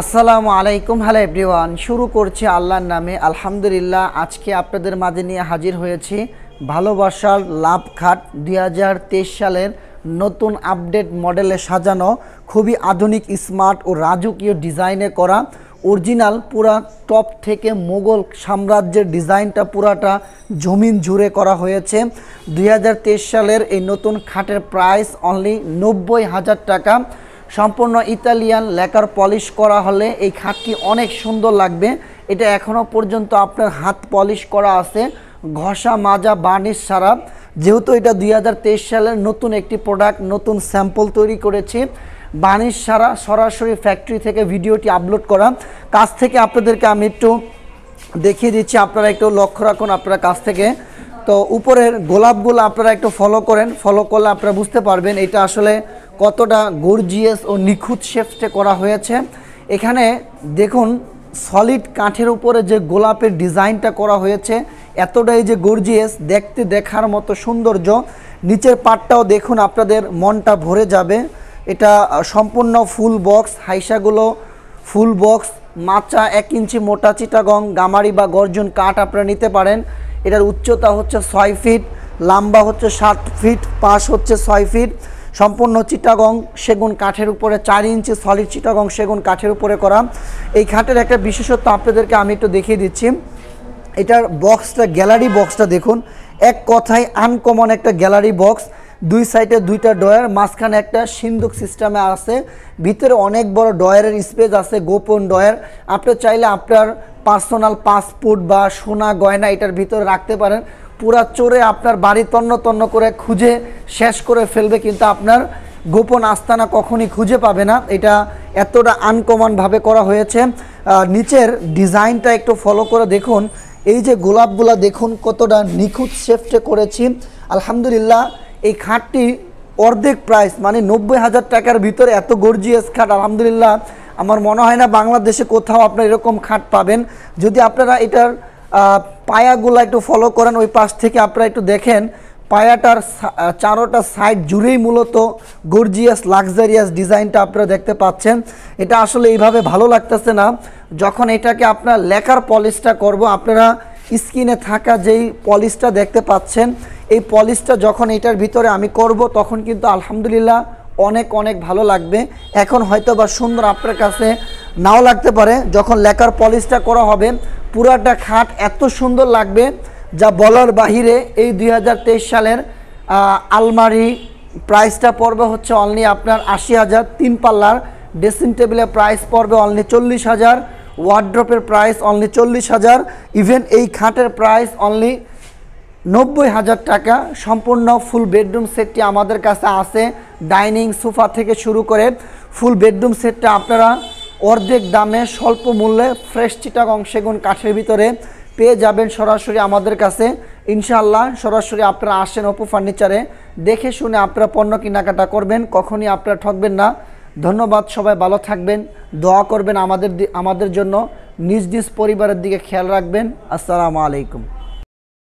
আসসালামু আলাইকুম hello everyone শুরু করছি আল্লাহর নামে আলহামদুলিল্লাহ আজকে আপনাদের মাঝে নিয়ে হাজির হয়েছি ভালোবাসার খাট দুই সালের নতুন আপডেট মডেলে সাজানো খুবই আধুনিক স্মার্ট ও রাজকীয় ডিজাইনে করা অরিজিনাল পুরা টপ থেকে মোগল সাম্রাজ্যের ডিজাইনটা পুরাটা জমিন জুড়ে করা হয়েছে দুই সালের এই নতুন খাটের প্রাইস অনলি নব্বই হাজার টাকা সম্পূর্ণ ইতালিয়ান লেকার পলিশ করা হলে এই খাটটি অনেক সুন্দর লাগবে এটা এখনও পর্যন্ত আপনার হাত পলিশ করা আছে ঘষা মাজা বার্নিশ সারা যেহেতু এটা দুই সালের নতুন একটি প্রোডাক্ট নতুন স্যাম্পল তৈরি করেছি বার্নিশ সারা সরাসরি ফ্যাক্টরি থেকে ভিডিওটি আপলোড করা কাছ থেকে আপনাদেরকে আমি একটু দেখিয়ে দিচ্ছি আপনারা একটু লক্ষ্য রাখুন আপনারা কাছ থেকে তো উপরের গোলাপগুলো আপনারা একটু ফলো করেন ফলো করলে আপনারা বুঝতে পারবেন এটা আসলে কতটা গর্জিয়াস ও নিখুঁত শেপসে করা হয়েছে এখানে দেখুন সলিড কাঠের উপরে যে গোলাপের ডিজাইনটা করা হয়েছে এতটাই যে গর্জিয়াস দেখতে দেখার মতো সৌন্দর্য নিচের পাটটাও দেখুন আপনাদের মনটা ভরে যাবে এটা সম্পূর্ণ ফুল বক্স হাইসাগুলো ফুল বক্স মাচা এক ইঞ্চি মোটা চিটাগং গামারি বা গর্জন কাঠ আপনারা নিতে পারেন এটার উচ্চতা হচ্ছে ছয় ফিট লম্বা হচ্ছে সাত ফিট পাশ হচ্ছে ছয় ফিট সম্পূর্ণ চিটাগং সেগুন কাঠের উপরে চার ইঞ্চি সলিড চিটাগং সেগুন কাঠের উপরে করা এই খাটের একটা বিশেষত্ব আপনাদেরকে আমি একটু দেখিয়ে দিচ্ছি এটার বক্সটা গ্যালারি বক্সটা দেখুন এক কথায় আনকমন একটা গ্যালারি বক্স দুই সাইডে দুইটা ডয়ার মাঝখানে একটা সিন্দুক সিস্টেমে আছে ভিতরে অনেক বড় ডয়ারের স্পেস আছে গোপন ডয়ার আপনি চাইলে আপনার পার্সোনাল পাসপোর্ট বা সোনা গয়না এটার ভিতরে রাখতে পারেন পুরা চোরে আপনার বাড়ি তন্ন তন্ন করে খুঁজে শেষ করে ফেলবে কিন্তু আপনার গোপন আস্তানা কখনই খুঁজে পাবে না এটা এতটা আনকমনভাবে করা হয়েছে নিচের ডিজাইনটা একটু ফলো করে দেখুন এই যে গোলাপগুলা দেখুন কতটা নিখুঁত শেফটে করেছি আলহামদুলিল্লাহ এই খাটটি অর্ধেক প্রাইস মানে নব্বই হাজার টাকার ভিতরে এত গর্জিয়াস খাট আলহামদুলিল্লাহ আমার মনে হয় না বাংলাদেশে কোথাও আপনার এরকম খাট পাবেন যদি আপনারা এটার পায়াগুলো একটু ফলো করেন ওই পাশ থেকে আপনারা একটু দেখেন পায়াটার চারোটা সাইড জুড়েই মূলত গর্জিয়াস লাক্সারিয়াস ডিজাইনটা আপনারা দেখতে পাচ্ছেন এটা আসলে এইভাবে ভালো লাগতেছে না যখন এটাকে আপনার লেখার পলিশটা করব আপনারা স্কিনে থাকা যেই পলিশটা দেখতে পাচ্ছেন এই পলিশটা যখন এটার ভিতরে আমি করব তখন কিন্তু আলহামদুলিল্লাহ অনেক অনেক ভালো লাগবে এখন হয়তো বা সুন্দর আপনার কাছে নাও লাগতে পারে যখন লেখার পলিশটা করা হবে পুরাটা খাট এত সুন্দর লাগবে যা বলার বাহিরে এই দুই সালের আলমারি প্রাইসটা পড়বে হচ্ছে অনলি আপনার আশি হাজার তিন পাল্লার ড্রেসিং টেবিলের প্রাইস পড়বে অনলি চল্লিশ হাজার ওয়ার্ড্রপের প্রাইস অনলি চল্লিশ হাজার ইভেন এই খাটের প্রাইস অনলি নব্বই হাজার টাকা সম্পূর্ণ ফুল বেডরুম সেটটি আমাদের কাছে আছে ডাইনিং সোফা থেকে শুরু করে ফুল বেডরুম সেটটা আপনারা অর্ধেক দামে স্বল্প মূল্যে ফ্রেশ চিটাক সেগুন কাঠের ভিতরে পেয়ে যাবেন সরাসরি আমাদের কাছে ইনশাআল্লাহ সরাসরি আপনারা আসেন অপু ফার্নিচারে দেখে শুনে আপনারা পণ্য কেনাকাটা করবেন কখনই আপনারা ঠকবেন না ধন্যবাদ সবাই ভালো থাকবেন দোয়া করবেন আমাদের আমাদের জন্য নিজ নিজ পরিবারের দিকে খেয়াল রাখবেন আসসালামু আলাইকুম